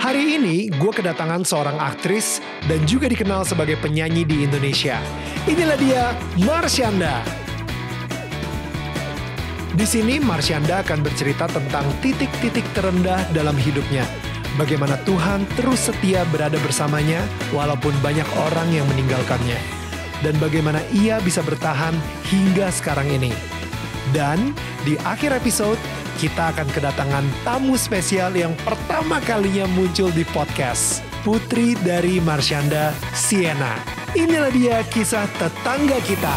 Hari ini gue kedatangan seorang aktris dan juga dikenal sebagai penyanyi di Indonesia. Inilah dia, Marsyanda. Di sini Marsyanda akan bercerita tentang titik-titik terendah dalam hidupnya. Bagaimana Tuhan terus setia berada bersamanya walaupun banyak orang yang meninggalkannya. Dan bagaimana ia bisa bertahan hingga sekarang ini. Dan di akhir episode, kita akan kedatangan tamu spesial yang pertama kalinya muncul di podcast. Putri dari Marsyanda Siena. Inilah dia kisah tetangga kita.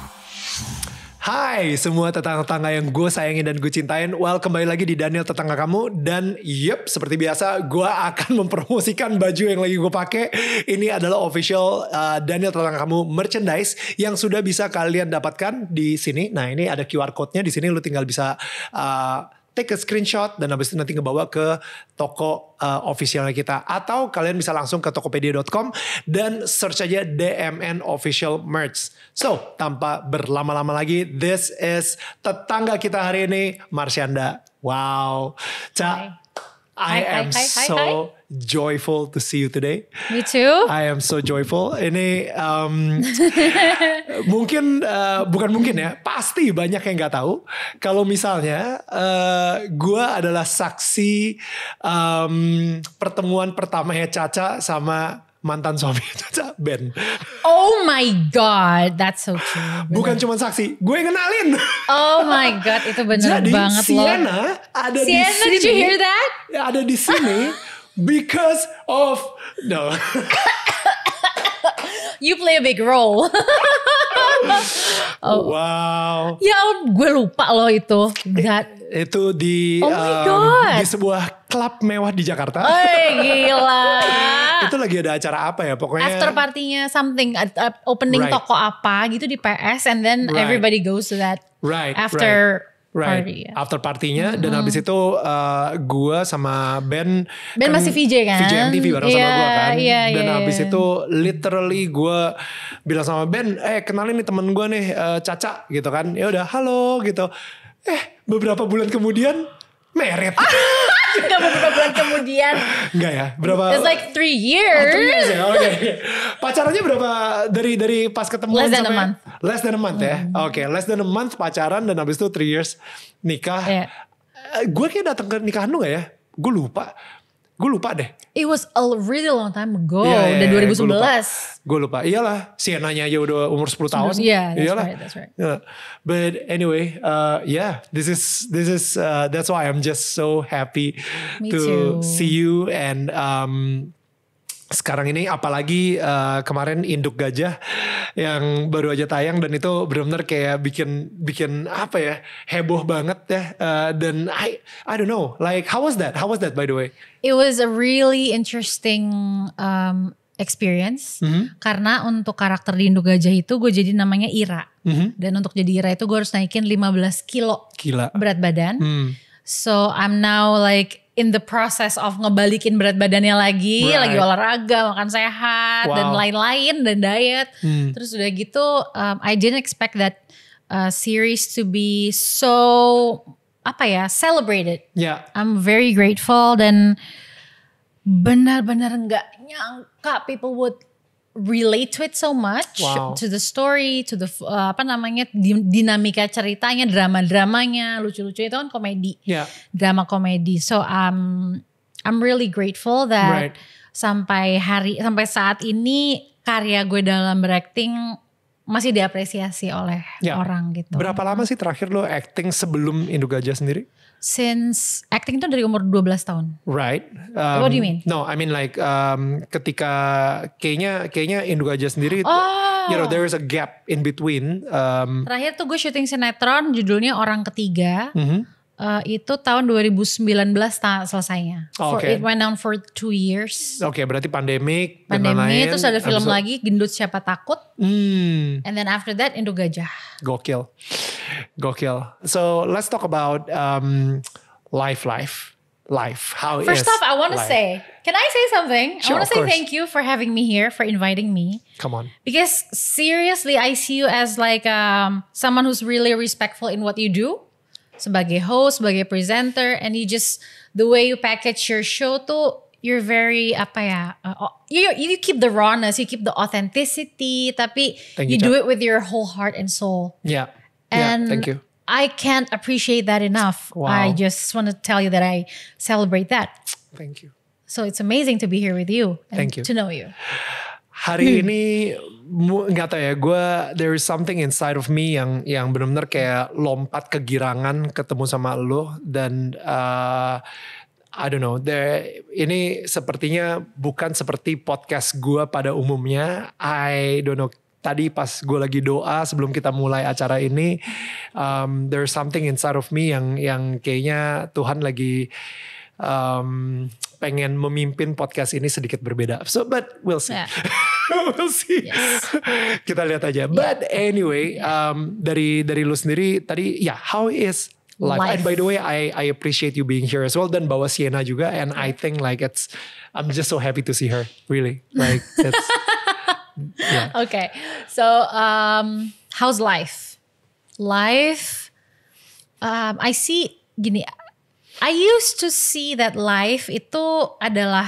Hai semua tetangga-tetangga yang gue sayangin dan gue cintain. Well kembali lagi di Daniel Tetangga Kamu. Dan yep seperti biasa gue akan mempromosikan baju yang lagi gue pakai. Ini adalah official uh, Daniel Tetangga Kamu merchandise. Yang sudah bisa kalian dapatkan di sini. Nah ini ada QR code-nya di sini. Lu tinggal bisa... Uh, take a screenshot dan habis itu nanti ngebawa ke toko uh, officialnya kita atau kalian bisa langsung ke tokopedia.com dan search aja DMN official merch. So, tanpa berlama-lama lagi, this is tetangga kita hari ini Marsyanda. Wow. Ca, I, hi, am hi, hi, hi, so joyful to see you today. Me too. I am so joyful. Ini um, mungkin uh, bukan mungkin ya, pasti banyak yang nggak tahu. Kalau misalnya uh, gue adalah saksi um, pertemuan ya Caca sama mantan suami Caca Ben. Oh my god, that's so true. Bukan cuma saksi, gue yang kenalin. Oh my god, itu benar banget Sienna loh. Ada Sienna ada di sini. Sienna, did you hear that? Ada di sini because of no. you play a big role. oh. Wow. Ya gue lupa loh itu. Eh, that. itu di oh my um, God. di sebuah klub mewah di Jakarta. Oh gila. itu lagi ada acara apa ya pokoknya. After partinya something opening right. toko apa gitu di PS and then right. everybody goes to that. Right. After right right. party ya. After partinya hmm. dan habis itu uh, gue sama Ben Ben kan, masih VJ kan? VJ MTV bareng yeah, sama iya, gue kan. Yeah, iya, dan yeah, habis yeah. itu literally gue bilang sama Ben, "Eh, kenalin nih temen gue nih, uh, Caca." gitu kan. Ya udah, "Halo." gitu. Eh, beberapa bulan kemudian merit. Ah. Gak beberapa bulan kemudian. Enggak ya? Berapa? It's like three years. Oh, three years ya? Oke. Okay, Pacarannya berapa dari dari pas ketemu less than a month. Less than a month ya. Mm-hmm. Oke, okay, less than a month pacaran dan abis itu three years nikah. Yeah. Uh, gue kayak datang ke nikahan lu gak ya? Gue lupa Gue lupa deh. It was a really long time ago. Yeah, yeah, udah 2011. Iya, Gue lupa. lupa. Iyalah, Sienna-nya aja udah umur 10 tahun. Iya, yeah, that's Iyalah. right, that's right. Yeah. But anyway, uh, yeah, this is this is uh, that's why I'm just so happy Me to too. see you and um sekarang ini apalagi uh, kemarin induk gajah yang baru aja tayang dan itu benar-benar kayak bikin bikin apa ya heboh banget ya uh, dan I I don't know like how was that how was that by the way it was a really interesting um, experience mm -hmm. karena untuk karakter di induk gajah itu gue jadi namanya Ira mm -hmm. dan untuk jadi Ira itu gue harus naikin 15 kilo Gila. berat badan mm. so I'm now like in the process of ngebalikin berat badannya lagi, right. lagi olahraga, makan sehat wow. dan lain-lain dan diet. Hmm. Terus udah gitu um, I didn't expect that uh, series to be so apa ya, celebrated. Yeah. I'm very grateful dan benar-benar nggak nyangka people would relate to it so much wow. to the story to the uh, apa namanya dinamika ceritanya drama dramanya lucu-lucu itu kan komedi yeah. drama komedi so um I'm really grateful that right. sampai hari sampai saat ini karya gue dalam berakting masih diapresiasi oleh ya. orang gitu. Berapa lama sih terakhir lo acting sebelum Indo Gajah sendiri? Since acting itu dari umur 12 tahun. Right. Um, What do you mean? No, I mean like um, ketika kayaknya kayaknya Indo Gajah sendiri oh. you know there is a gap in between. Um, terakhir tuh gue syuting sinetron judulnya Orang Ketiga. Mm -hmm Uh, itu tahun 2019 ta selesainya. Oh, okay. For, it went down for two years. Oke, okay, berarti pandemik. Pandemi, itu ada film episode. lagi, Gendut Siapa Takut. Hmm. And then after that, Indo Gajah. Gokil, gokil. So let's talk about um, life, life, life. How is First off, I want to say, can I say something? Sure, I want to say course. thank you for having me here, for inviting me. Come on. Because seriously, I see you as like um, someone who's really respectful in what you do sebagai host, sebagai presenter, and you just the way you package your show tuh you're very apa ya uh, you you keep the rawness, you keep the authenticity, tapi thank you, you do it with your whole heart and soul. Yeah. And yeah, thank you. I can't appreciate that enough. Wow. I just want to tell you that I celebrate that. Thank you. So it's amazing to be here with you. And thank you. To know you. Hari hmm. ini nggak tahu ya gue there is something inside of me yang yang benar-benar kayak lompat kegirangan ketemu sama lo dan uh, I don't know there, ini sepertinya bukan seperti podcast gue pada umumnya I don't know tadi pas gue lagi doa sebelum kita mulai acara ini um, there is something inside of me yang yang kayaknya Tuhan lagi um, pengen memimpin podcast ini sedikit berbeda so but we'll see yeah. see. Yes. Kita lihat aja. Yeah. But anyway, um, dari dari lu sendiri tadi ya yeah, how is life? life? And by the way, I I appreciate you being here as well dan bawa Sienna juga and I think like it's I'm just so happy to see her. Really. Like it's yeah. Okay. So um how's life? Life um I see gini I used to see that life itu adalah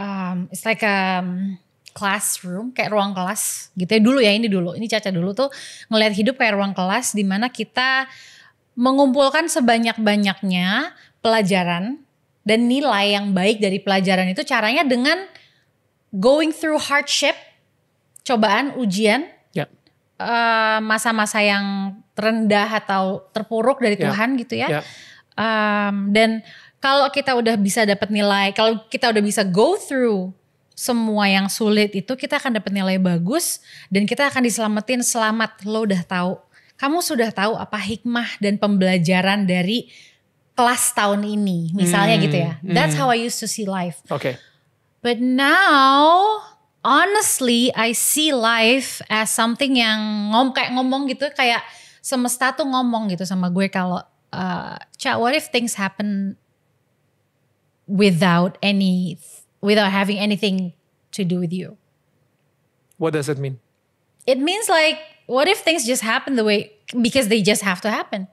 um, it's like a um, classroom kayak ruang kelas gitu ya dulu ya ini dulu ini Caca dulu tuh ngelihat hidup kayak ruang kelas di mana kita mengumpulkan sebanyak-banyaknya pelajaran dan nilai yang baik dari pelajaran itu caranya dengan going through hardship cobaan ujian yeah. Ya. uh, masa-masa yang rendah atau terpuruk dari yeah. Tuhan gitu ya yeah. Ya. um, dan kalau kita udah bisa dapat nilai kalau kita udah bisa go through semua yang sulit itu kita akan dapat nilai bagus dan kita akan diselamatin selamat lo udah tahu kamu sudah tahu apa hikmah dan pembelajaran dari kelas tahun ini misalnya hmm, gitu ya hmm, that's hmm. how I used to see life okay but now honestly I see life as something yang ngom kayak ngomong gitu kayak semesta tuh ngomong gitu sama gue kalau uh, cak what if things happen without any without having anything to do with you. What does that mean? It means like, what if things just happen the way because they just have to happen?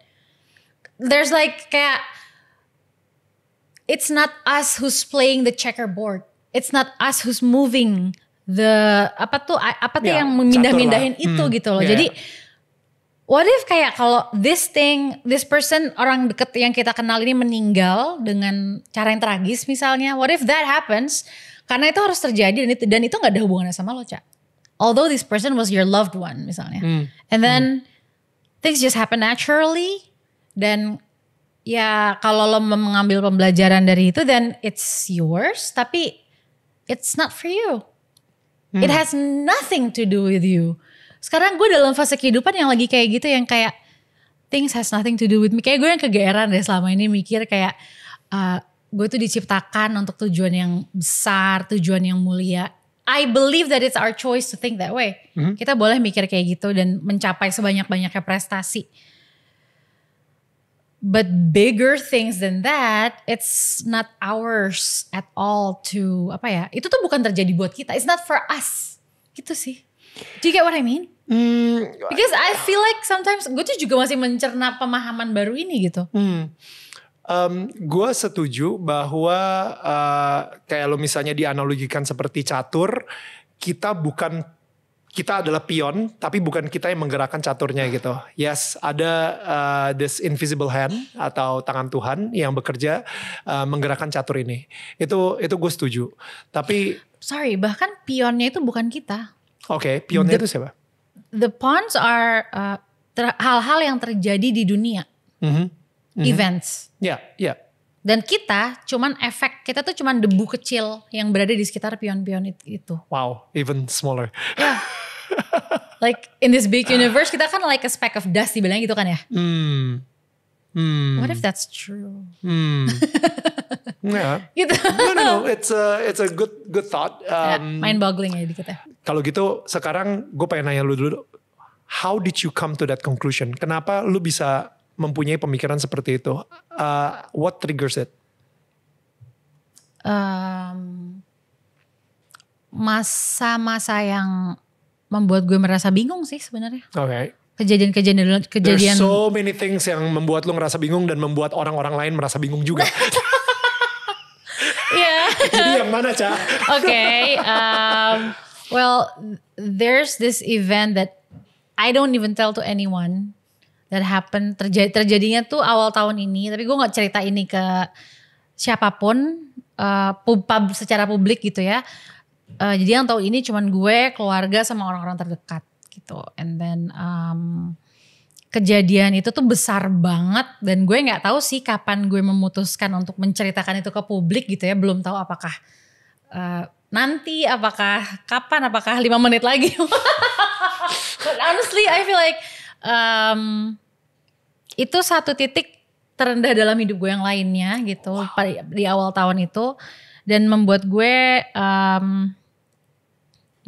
There's like kayak, it's not us who's playing the checkerboard. It's not us who's moving the apa tuh apa tuh yeah, yang memindah-mindahin itu hmm, gitu loh. Yeah. Jadi What if kayak kalau this thing, this person orang deket yang kita kenal ini meninggal dengan cara yang tragis misalnya. What if that happens? Karena itu harus terjadi dan itu dan itu nggak ada hubungannya sama lo, Cak. Although this person was your loved one misalnya. Hmm. And then hmm. things just happen naturally dan ya kalau lo mengambil pembelajaran dari itu then it's yours tapi it's not for you. Hmm. It has nothing to do with you sekarang gue dalam fase kehidupan yang lagi kayak gitu yang kayak things has nothing to do with me kayak gue yang kegeeran deh selama ini mikir kayak uh, gue tuh diciptakan untuk tujuan yang besar tujuan yang mulia I believe that it's our choice to think that way. Mm-hmm. Kita boleh mikir kayak gitu dan mencapai sebanyak-banyaknya prestasi. But bigger things than that, it's not ours at all to apa ya? Itu tuh bukan terjadi buat kita. It's not for us. Gitu sih. Do you get what I mean? Hmm, Because I ya. feel like sometimes gue tuh juga masih mencerna pemahaman baru ini gitu. Hmm. Um, gue setuju bahwa uh, kayak lo misalnya dianalogikan seperti catur, kita bukan kita adalah pion, tapi bukan kita yang menggerakkan caturnya gitu. Yes, ada uh, this invisible hand atau tangan Tuhan yang bekerja uh, menggerakkan catur ini. Itu itu gue setuju. Tapi sorry, bahkan pionnya itu bukan kita. Oke, okay, pionnya itu siapa? the pawns are hal uh, hal-hal yang terjadi di dunia, mm -hmm. Mm -hmm. events. Ya, yeah, ya. Yeah. Dan kita cuman efek kita tuh cuman debu kecil yang berada di sekitar pion-pion itu. Wow, even smaller. Ya. Yeah. like in this big universe kita kan like a speck of dust dibilang gitu kan ya. Hmm. Hmm. What if that's true? Hmm. Yeah. Gitu. No, no, no. It's a, it's a good good thought. Ya, um, yeah, mind boggling ya dikit ya. Kalau gitu sekarang gue pengen nanya lu dulu. How did you come to that conclusion? Kenapa lu bisa mempunyai pemikiran seperti itu? Uh, what triggers it? masa um, masa-masa yang membuat gue merasa bingung sih sebenarnya. Oke. Okay. Kejadian-kejadian kejadian. There's so many things yang membuat lu ngerasa bingung dan membuat orang-orang lain merasa bingung juga. Iya. Jadi yang mana cak? Oke. Okay, um, well, there's this event that I don't even tell to anyone that happen Terjadi terjadinya tuh awal tahun ini, tapi gue nggak cerita ini ke siapapun uh, pub, pub secara publik gitu ya. Uh, jadi yang tahu ini cuman gue, keluarga sama orang-orang terdekat gitu. And then um, kejadian itu tuh besar banget dan gue nggak tahu sih kapan gue memutuskan untuk menceritakan itu ke publik gitu ya belum tahu apakah uh, nanti apakah kapan apakah lima menit lagi But honestly I feel like um, itu satu titik terendah dalam hidup gue yang lainnya gitu wow. di awal tahun itu dan membuat gue um,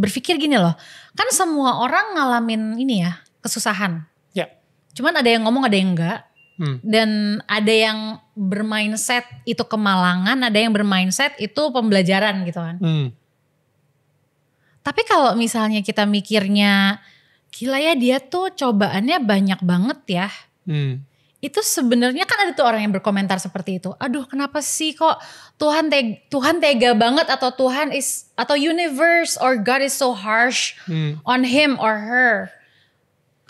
berpikir gini loh kan semua orang ngalamin ini ya kesusahan Cuman ada yang ngomong ada yang enggak. Hmm. Dan ada yang bermindset itu kemalangan, ada yang bermindset itu pembelajaran gitu kan. Hmm. Tapi kalau misalnya kita mikirnya gila ya dia tuh cobaannya banyak banget ya. Hmm. Itu sebenarnya kan ada tuh orang yang berkomentar seperti itu. Aduh, kenapa sih kok Tuhan tega, Tuhan tega banget atau Tuhan is atau universe or God is so harsh hmm. on him or her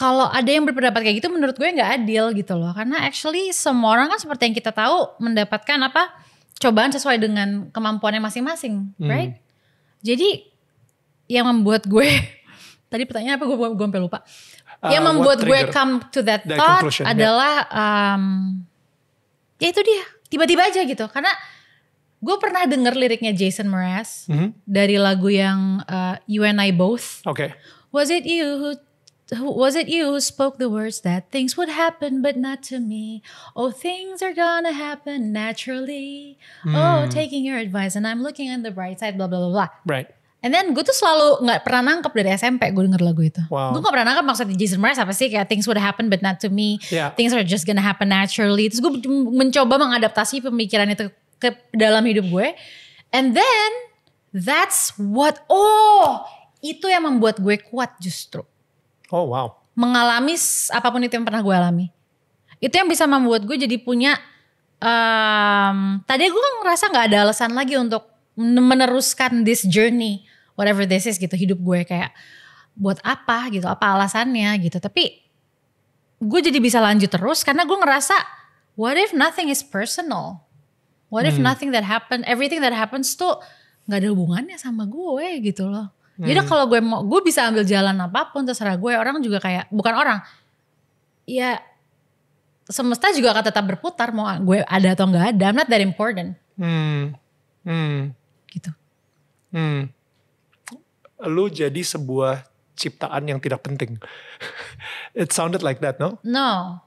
kalau ada yang berpendapat kayak gitu menurut gue nggak adil gitu loh karena actually semua orang kan seperti yang kita tahu mendapatkan apa cobaan sesuai dengan kemampuannya masing-masing hmm. right jadi yang membuat gue tadi pertanyaan apa uh, gue gue lupa uh, yang membuat gue come to that thought adalah yeah. um, ya itu dia tiba-tiba aja gitu karena gue pernah denger liriknya Jason Mraz mm -hmm. dari lagu yang uh, You and I Both okay. was it you who was it you who spoke the words that things would happen but not to me oh things are gonna happen naturally mm. oh hmm. taking your advice and I'm looking on the bright side blah blah blah blah right And then gue tuh selalu gak pernah nangkep dari SMP gue denger lagu itu. Wow. Gue gak pernah nangkep maksudnya Jason Mraz apa sih kayak things would happen but not to me. Yeah. Things are just gonna happen naturally. Terus gue mencoba mengadaptasi pemikiran itu ke dalam hidup gue. And then that's what oh itu yang membuat gue kuat justru. Oh wow. Mengalami apapun itu yang pernah gue alami. Itu yang bisa membuat gue jadi punya. Um, tadi gue kan ngerasa gak ada alasan lagi untuk meneruskan this journey, whatever this is gitu hidup gue kayak buat apa gitu, apa alasannya gitu. Tapi gue jadi bisa lanjut terus karena gue ngerasa what if nothing is personal? What if hmm. nothing that happened, everything that happens tuh gak ada hubungannya sama gue gitu loh Ya hmm. Jadi kalau gue mau gue bisa ambil jalan apapun terserah gue. Orang juga kayak bukan orang. Ya semesta juga akan tetap berputar mau gue ada atau nggak ada. I'm not that important. Hmm. Hmm. Gitu. Hmm. Lu jadi sebuah ciptaan yang tidak penting. It sounded like that, no? No.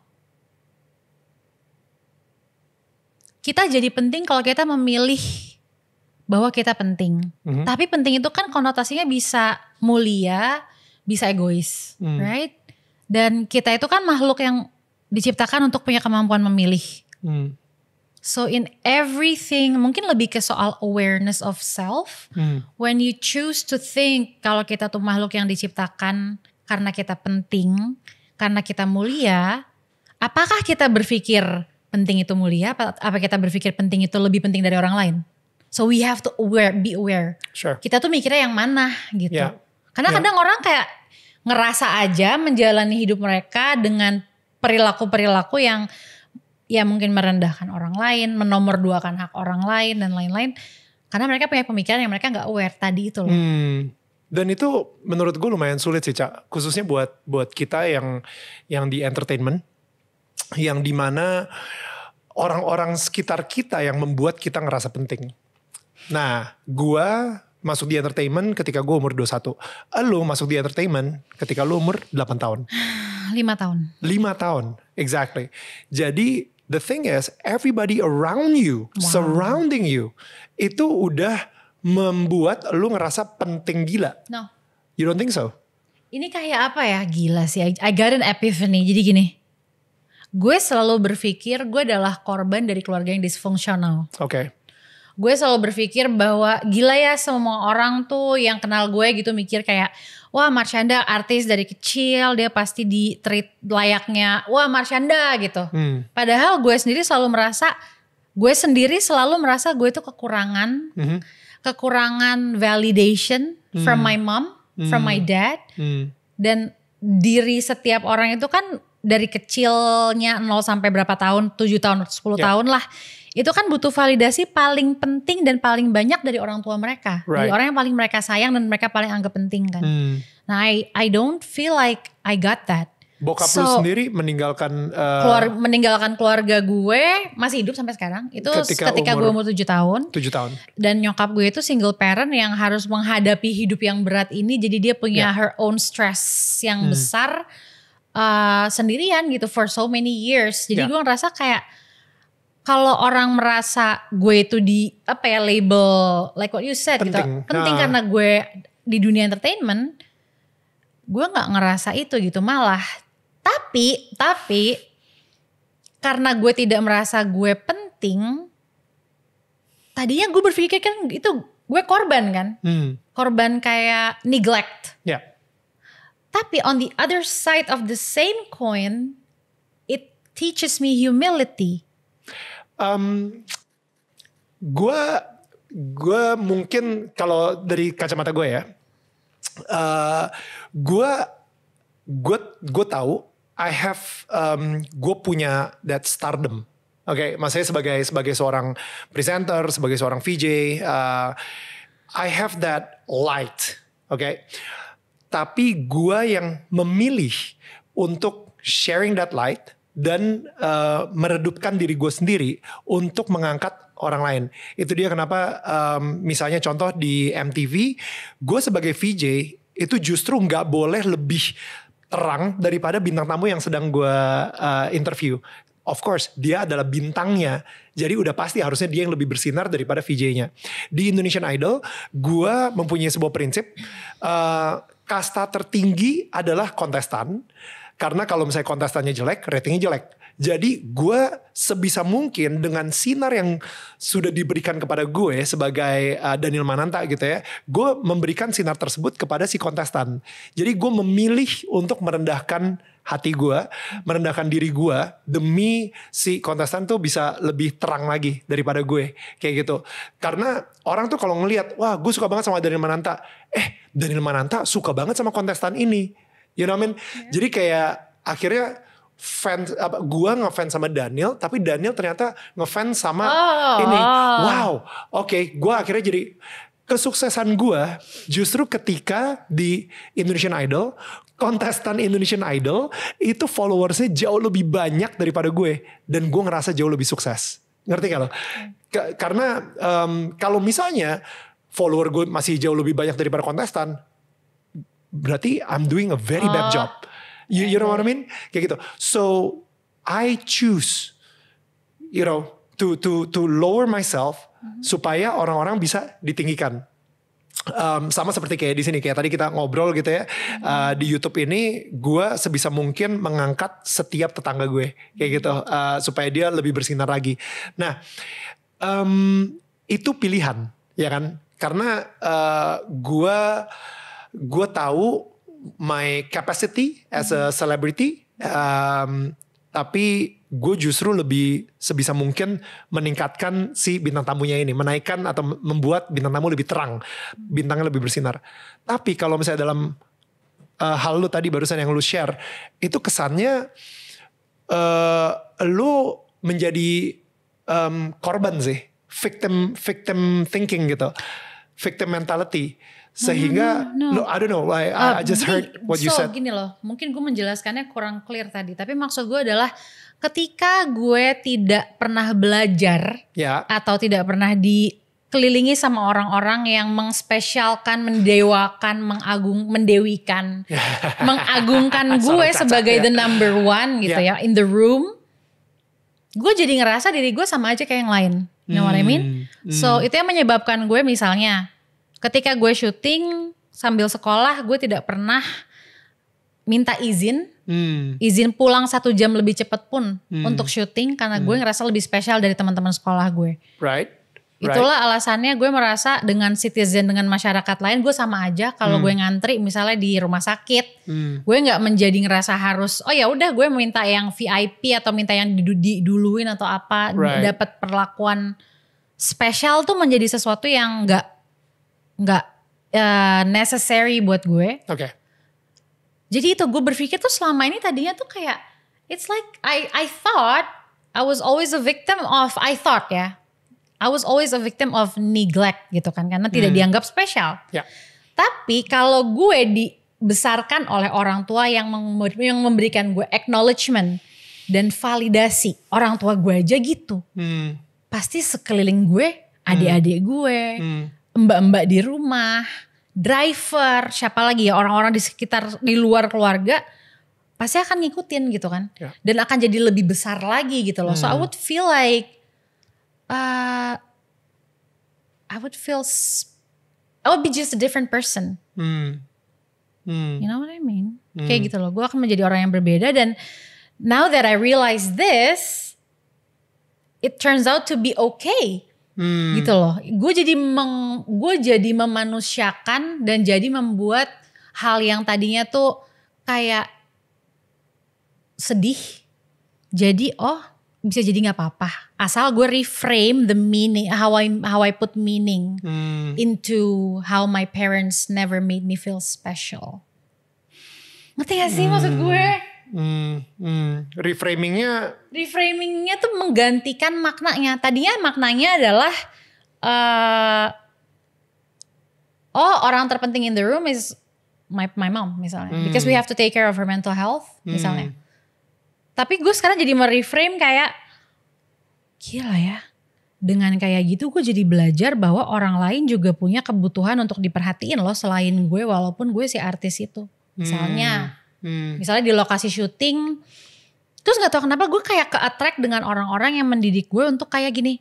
Kita jadi penting kalau kita memilih bahwa kita penting. Mm-hmm. Tapi penting itu kan konotasinya bisa mulia, bisa egois, mm. right? Dan kita itu kan makhluk yang diciptakan untuk punya kemampuan memilih. Mm. So in everything, mungkin lebih ke soal awareness of self. Mm. When you choose to think kalau kita tuh makhluk yang diciptakan karena kita penting, karena kita mulia, apakah kita berpikir penting itu mulia? Apa, apa kita berpikir penting itu lebih penting dari orang lain? So we have to aware, be aware. Sure. Kita tuh mikirnya yang mana gitu. Yeah. Karena yeah. kadang orang kayak ngerasa aja menjalani hidup mereka dengan perilaku-perilaku yang ya mungkin merendahkan orang lain, menomorduakan hak orang lain dan lain-lain. Karena mereka punya pemikiran yang mereka nggak aware tadi itu loh. Hmm. Dan itu menurut gue lumayan sulit sih cak, khususnya buat buat kita yang yang di entertainment, yang dimana orang-orang sekitar kita yang membuat kita ngerasa penting Nah, gua masuk di entertainment ketika gue umur 21. Lu masuk di entertainment ketika lu umur 8 tahun. 5 tahun. 5 tahun, exactly. Jadi the thing is everybody around you, wow. surrounding you itu udah membuat lu ngerasa penting gila. No. You don't think so? Ini kayak apa ya? Gila sih. I got an epiphany. Jadi gini. Gue selalu berpikir gue adalah korban dari keluarga yang disfungsional. Oke. Okay gue selalu berpikir bahwa gila ya semua orang tuh yang kenal gue gitu mikir kayak wah Marshanda artis dari kecil dia pasti di treat layaknya wah Marshanda gitu. Hmm. Padahal gue sendiri selalu merasa gue sendiri selalu merasa gue itu kekurangan mm -hmm. kekurangan validation mm. from hmm. my mom, mm. from hmm. my dad. Mm. Dan diri setiap orang itu kan dari kecilnya 0 sampai berapa tahun, 7 tahun, 10 yeah. tahun lah. Itu kan butuh validasi paling penting dan paling banyak dari orang tua mereka. Right. Dari orang yang paling mereka sayang dan mereka paling anggap penting kan. Hmm. Nah, I I don't feel like I got that. Bokap so, lu sendiri meninggalkan uh, keluar, meninggalkan keluarga gue masih hidup sampai sekarang. Itu ketika, ketika umur, gue umur 7 tahun. 7 tahun. Dan nyokap gue itu single parent yang harus menghadapi hidup yang berat ini jadi dia punya yeah. her own stress yang hmm. besar uh, sendirian gitu for so many years. Jadi yeah. gue ngerasa kayak kalau orang merasa gue itu di apa ya label like what you said penting. gitu penting nah. karena gue di dunia entertainment gue nggak ngerasa itu gitu malah tapi tapi karena gue tidak merasa gue penting tadinya gue berpikir kan itu gue korban kan hmm. korban kayak neglect yeah. Tapi on the other side of the same coin, it teaches me humility. Um, gue gue mungkin kalau dari kacamata gue ya, uh, gue gue gue tahu I have um, gue punya that stardom. Oke, okay, maksudnya sebagai sebagai seorang presenter, sebagai seorang VJ, uh, I have that light. Oke. Okay? tapi gue yang memilih untuk sharing that light dan uh, meredupkan diri gue sendiri untuk mengangkat orang lain. Itu dia kenapa um, misalnya contoh di MTV, gue sebagai VJ itu justru nggak boleh lebih terang daripada bintang tamu yang sedang gue uh, interview. Of course, dia adalah bintangnya. Jadi udah pasti harusnya dia yang lebih bersinar daripada VJ-nya. Di Indonesian Idol, gue mempunyai sebuah prinsip. Uh, kasta tertinggi adalah kontestan. Karena kalau misalnya kontestannya jelek, ratingnya jelek. Jadi gue sebisa mungkin dengan sinar yang sudah diberikan kepada gue sebagai uh, Daniel Mananta gitu ya. Gue memberikan sinar tersebut kepada si kontestan. Jadi gue memilih untuk merendahkan hati gue, merendahkan diri gue demi si kontestan tuh bisa lebih terang lagi daripada gue kayak gitu. Karena orang tuh kalau ngelihat, wah gue suka banget sama Daniel Mananta, eh Daniel Mananta suka banget sama kontestan ini, you know what I mean? Iya. Jadi kayak akhirnya fans apa gua ngefans sama Daniel tapi Daniel ternyata ngefans sama oh. ini oh. wow oke okay, gua akhirnya jadi kesuksesan gue justru ketika di Indonesian Idol kontestan Indonesian Idol itu followersnya jauh lebih banyak daripada gue dan gue ngerasa jauh lebih sukses ngerti gak lo? karena um, kalau misalnya follower gue masih jauh lebih banyak daripada kontestan, berarti I'm doing a very bad oh. job. You, you know what I mean? Kayak gitu. So I choose, you know, to to to lower myself mm -hmm. supaya orang-orang bisa ditinggikan um, sama seperti kayak di sini kayak tadi kita ngobrol gitu ya uh, di YouTube ini gue sebisa mungkin mengangkat setiap tetangga gue kayak gitu uh, supaya dia lebih bersinar lagi. Nah um, itu pilihan ya kan karena uh, eh, gue gue tahu my capacity as a celebrity um, tapi gue justru lebih sebisa mungkin meningkatkan si bintang tamunya ini, menaikkan atau membuat bintang tamu lebih terang, bintangnya lebih bersinar. Tapi kalau misalnya dalam uh, hal lu tadi barusan yang lu share, itu kesannya uh, lu menjadi um, korban sih, victim victim thinking gitu, victim mentality sehingga no, no, no. no I don't know I, uh, I just heard what so, you said. gini loh, mungkin gue menjelaskannya kurang clear tadi, tapi maksud gue adalah ketika gue tidak pernah belajar yeah. atau tidak pernah dikelilingi sama orang-orang yang mengspesialkan, mendewakan, mengagung, mendewikan, mengagungkan gue sebagai yeah. the number one gitu yeah. ya in the room, gue jadi ngerasa diri gue sama aja kayak yang lain. You know what I mean? Hmm. So hmm. itu yang menyebabkan gue misalnya ketika gue syuting sambil sekolah gue tidak pernah minta izin hmm. izin pulang satu jam lebih cepat pun hmm. untuk syuting karena hmm. gue ngerasa lebih spesial dari teman-teman sekolah gue right Itulah right. alasannya gue merasa dengan citizen dengan masyarakat lain gue sama aja kalau hmm. gue ngantri misalnya di rumah sakit hmm. gue nggak menjadi ngerasa harus oh ya udah gue minta yang VIP atau minta yang diduluin atau apa right. dapat perlakuan spesial tuh menjadi sesuatu yang nggak nggak uh, necessary buat gue. Oke. Okay. Jadi itu gue berpikir tuh selama ini tadinya tuh kayak it's like I I thought I was always a victim of I thought ya. I was always a victim of neglect gitu kan karena hmm. tidak dianggap spesial. Yeah. Tapi kalau gue dibesarkan oleh orang tua yang yang memberikan gue acknowledgement dan validasi. Orang tua gue aja gitu. Hmm. Pasti sekeliling gue, adik-adik hmm. gue, hmm mbak-mbak di rumah, driver, siapa lagi ya orang-orang di sekitar di luar keluarga pasti akan ngikutin gitu kan. Yeah. Dan akan jadi lebih besar lagi gitu loh. Hmm. So I hmm. would feel like uh, I would feel I would be just a different person. Hmm. Hmm. You know what I mean? Hmm. Kayak gitu loh. Gue akan menjadi orang yang berbeda dan now that I realize this it turns out to be okay hmm. gitu loh gue jadi meng gue jadi memanusiakan dan jadi membuat hal yang tadinya tuh kayak sedih jadi oh bisa jadi nggak apa-apa asal gue reframe the meaning how I how I put meaning hmm. into how my parents never made me feel special ngerti gak sih hmm. maksud gue Hmm, hmm. Reframingnya? Reframingnya tuh menggantikan maknanya. Tadinya maknanya adalah uh, oh orang terpenting in the room is my my mom misalnya, hmm. because we have to take care of her mental health hmm. misalnya. Tapi gue sekarang jadi mereframe kayak gila ya. Dengan kayak gitu gue jadi belajar bahwa orang lain juga punya kebutuhan untuk diperhatiin loh selain gue walaupun gue si artis itu. Misalnya hmm Hmm. Misalnya di lokasi syuting, terus nggak tahu kenapa gue kayak ke attract dengan orang-orang yang mendidik gue untuk kayak gini.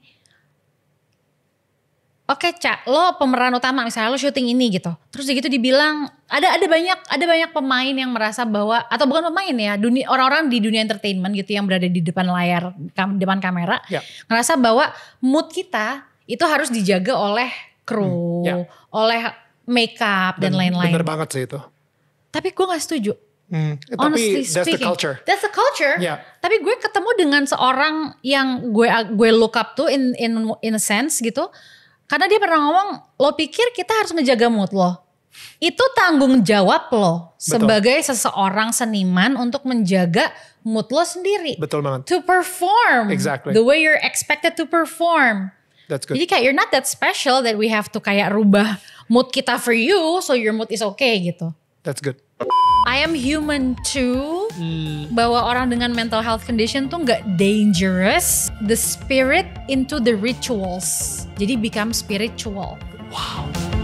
Oke, okay, Cak, lo pemeran utama misalnya lo syuting ini gitu. Terus gitu dibilang ada ada banyak ada banyak pemain yang merasa bahwa atau bukan pemain ya, dunia orang-orang di dunia entertainment gitu yang berada di depan layar kam, depan kamera ya. ngerasa bahwa mood kita itu harus dijaga oleh kru, hmm, ya. oleh makeup dan lain-lain. Bener banget sih itu. Tapi gue gak setuju Hmm, Honestly tapi that's speaking, the culture. That's the culture. Yeah. Tapi gue ketemu dengan seorang yang gue gue look up tuh in in in a sense gitu. Karena dia pernah ngomong, lo pikir kita harus menjaga mood lo? Itu tanggung jawab lo Betul. sebagai seseorang seniman untuk menjaga mood lo sendiri. Betul banget. To perform. Exactly. The way you're expected to perform. That's good. Jadi kayak you're not that special that we have to kayak rubah mood kita for you so your mood is okay gitu that's good. I am human too. Hmm. Bahwa orang dengan mental health condition tuh nggak dangerous. The spirit into the rituals. Jadi become spiritual. Wow.